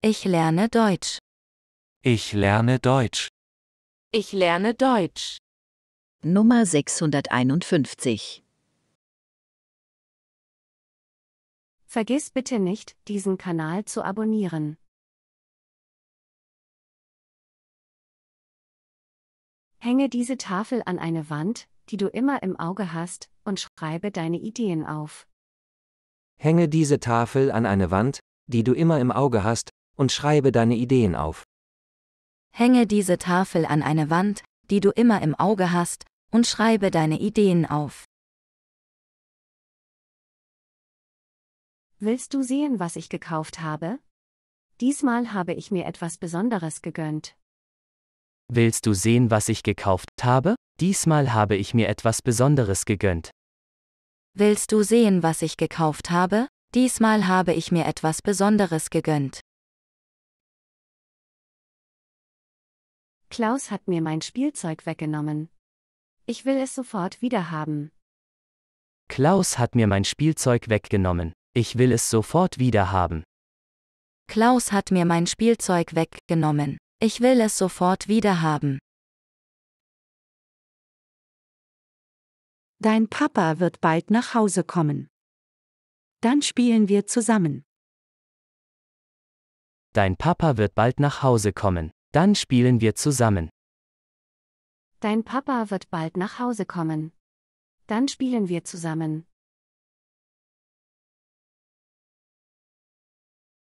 Ich lerne Deutsch. Ich lerne Deutsch. Ich lerne Deutsch. Nummer 651 Vergiss bitte nicht, diesen Kanal zu abonnieren. Hänge diese Tafel an eine Wand, die du immer im Auge hast, und schreibe deine Ideen auf. Hänge diese Tafel an eine Wand, die du immer im Auge hast, und schreibe deine Ideen auf. Hänge diese Tafel an eine Wand, die du immer im Auge hast, und schreibe deine Ideen auf. Willst du sehen, was ich gekauft habe? Diesmal habe ich mir etwas Besonderes gegönnt. Willst du sehen, was ich gekauft habe? Diesmal habe ich mir etwas Besonderes gegönnt. Willst du sehen, was ich gekauft habe? Diesmal habe ich mir etwas Besonderes gegönnt. Klaus hat mir mein Spielzeug weggenommen. Ich will es sofort wiederhaben. Klaus hat mir mein Spielzeug weggenommen. Ich will es sofort wiederhaben. Klaus hat mir mein Spielzeug weggenommen. Ich will es sofort wiederhaben. Dein Papa wird bald nach Hause kommen. Dann spielen wir zusammen. Dein Papa wird bald nach Hause kommen. Dann spielen wir zusammen. Dein Papa wird bald nach Hause kommen. Dann spielen wir zusammen.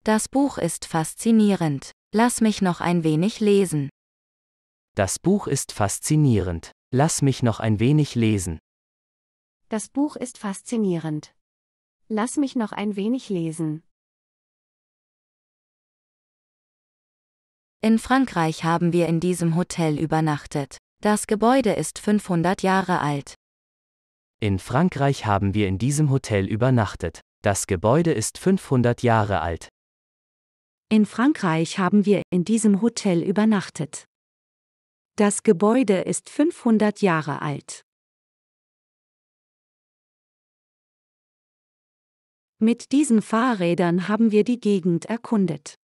Das Buch ist faszinierend. Lass mich noch ein wenig lesen. Das Buch ist faszinierend. Lass mich noch ein wenig lesen. Das Buch ist faszinierend. Lass mich noch ein wenig lesen. In Frankreich haben wir in diesem Hotel übernachtet. Das Gebäude ist 500 Jahre alt. In Frankreich haben wir in diesem Hotel übernachtet. Das Gebäude ist 500 Jahre alt. In Frankreich haben wir in diesem Hotel übernachtet. Das Gebäude ist 500 Jahre alt. Mit diesen Fahrrädern haben wir die Gegend erkundet.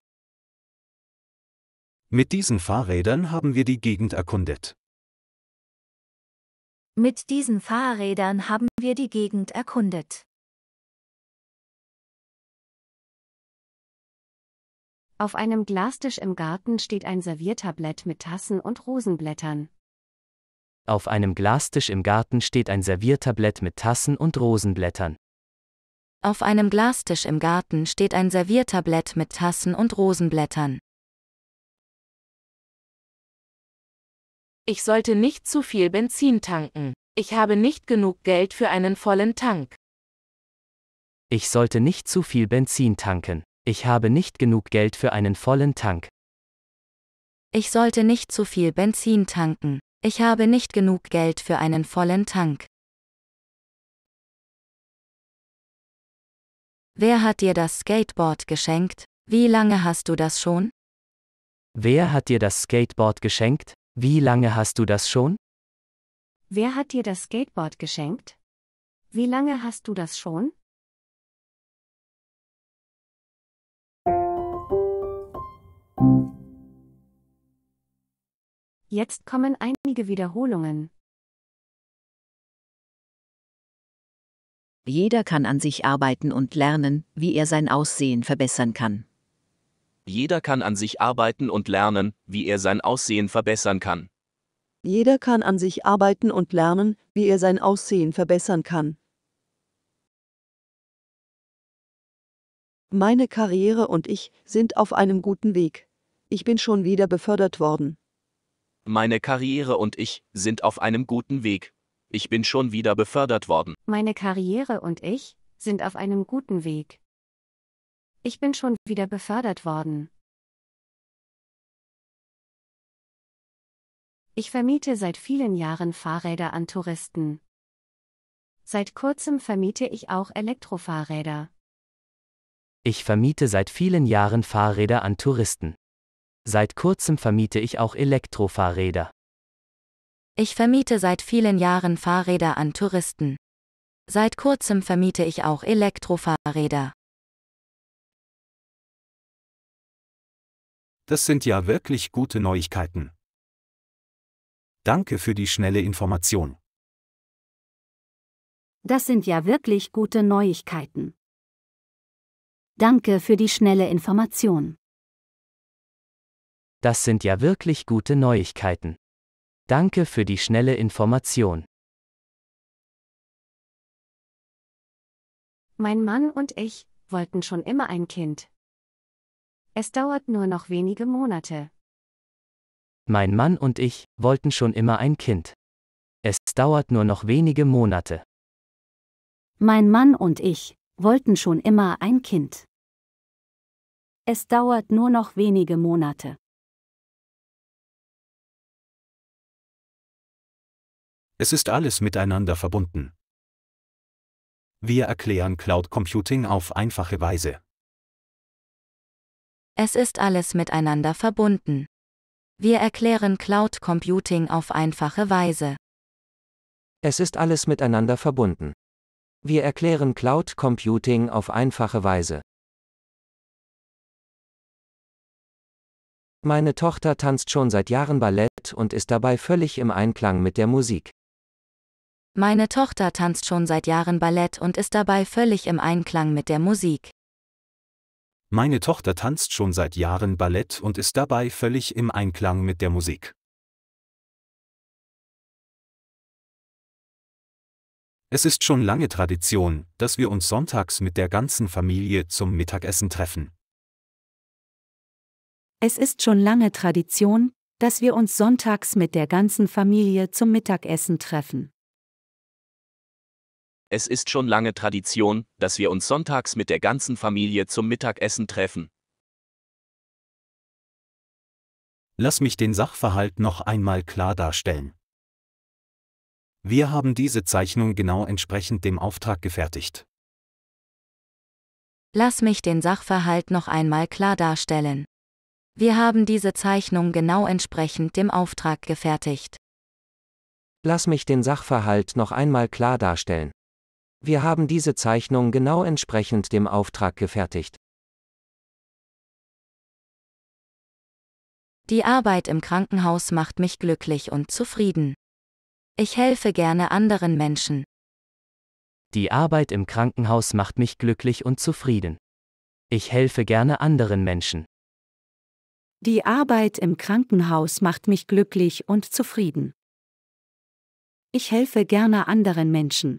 Mit diesen Fahrrädern haben wir die Gegend erkundet. Mit diesen Fahrrädern haben wir die Gegend erkundet. Auf einem Glastisch im Garten steht ein Serviertablett mit Tassen und Rosenblättern. Auf einem Glastisch im Garten steht ein Serviertablett mit Tassen und Rosenblättern. Auf einem Glastisch im Garten steht ein Serviertablett mit Tassen und Rosenblättern. Ich sollte nicht zu viel Benzin tanken. Ich habe nicht genug Geld für einen vollen Tank. Ich sollte nicht zu viel Benzin tanken. Ich habe nicht genug Geld für einen vollen Tank. Ich sollte nicht zu viel Benzin tanken. Ich habe nicht genug Geld für einen vollen Tank. Wer hat dir das Skateboard geschenkt? Wie lange hast du das schon? Wer hat dir das Skateboard geschenkt? Wie lange hast du das schon? Wer hat dir das Skateboard geschenkt? Wie lange hast du das schon? Jetzt kommen einige Wiederholungen. Jeder kann an sich arbeiten und lernen, wie er sein Aussehen verbessern kann. Jeder kann an sich arbeiten und lernen, wie er sein Aussehen verbessern kann. Jeder kann an sich arbeiten und lernen, wie er sein Aussehen verbessern kann. Meine Karriere und ich sind auf einem guten Weg. Ich bin schon wieder befördert worden. Meine Karriere und ich sind auf einem guten Weg. Ich bin schon wieder befördert worden. Meine Karriere und ich sind auf einem guten Weg. Ich bin schon wieder befördert worden. Ich vermiete seit vielen Jahren Fahrräder an Touristen. Seit kurzem vermiete ich auch Elektrofahrräder. Ich vermiete seit vielen Jahren Fahrräder an Touristen. Seit kurzem vermiete ich auch Elektrofahrräder. Ich vermiete seit vielen Jahren Fahrräder an Touristen. Seit kurzem vermiete ich auch Elektrofahrräder. das sind ja wirklich gute Neuigkeiten. Danke für die schnelle Information. Das sind ja wirklich gute Neuigkeiten. Danke für die schnelle Information. Das sind ja wirklich gute Neuigkeiten. Danke für die schnelle Information. Mein Mann und ich wollten schon immer ein Kind. Es dauert nur noch wenige Monate. Mein Mann und ich wollten schon immer ein Kind. Es dauert nur noch wenige Monate. Mein Mann und ich wollten schon immer ein Kind. Es dauert nur noch wenige Monate. Es ist alles miteinander verbunden. Wir erklären Cloud Computing auf einfache Weise. Es ist alles miteinander verbunden. Wir erklären Cloud Computing auf einfache Weise. Es ist alles miteinander verbunden. Wir erklären Cloud Computing auf einfache Weise. Meine Tochter tanzt schon seit Jahren Ballett und ist dabei völlig im Einklang mit der Musik. Meine Tochter tanzt schon seit Jahren Ballett und ist dabei völlig im Einklang mit der Musik. Meine Tochter tanzt schon seit Jahren Ballett und ist dabei völlig im Einklang mit der Musik. Es ist schon lange Tradition, dass wir uns sonntags mit der ganzen Familie zum Mittagessen treffen. Es ist schon lange Tradition, dass wir uns sonntags mit der ganzen Familie zum Mittagessen treffen. Es ist schon lange Tradition, dass wir uns sonntags mit der ganzen Familie zum Mittagessen treffen. Lass mich den Sachverhalt noch einmal klar darstellen. Wir haben diese Zeichnung genau entsprechend dem Auftrag gefertigt. Lass mich den Sachverhalt noch einmal klar darstellen. Wir haben diese Zeichnung genau entsprechend dem Auftrag gefertigt. Lass mich den Sachverhalt noch einmal klar darstellen. Wir haben diese Zeichnung genau entsprechend dem Auftrag gefertigt. Die Arbeit im Krankenhaus macht mich glücklich und zufrieden. Ich helfe gerne anderen Menschen. Die Arbeit im Krankenhaus macht mich glücklich und zufrieden. Ich helfe gerne anderen Menschen. Die Arbeit im Krankenhaus macht mich glücklich und zufrieden. Ich helfe gerne anderen Menschen.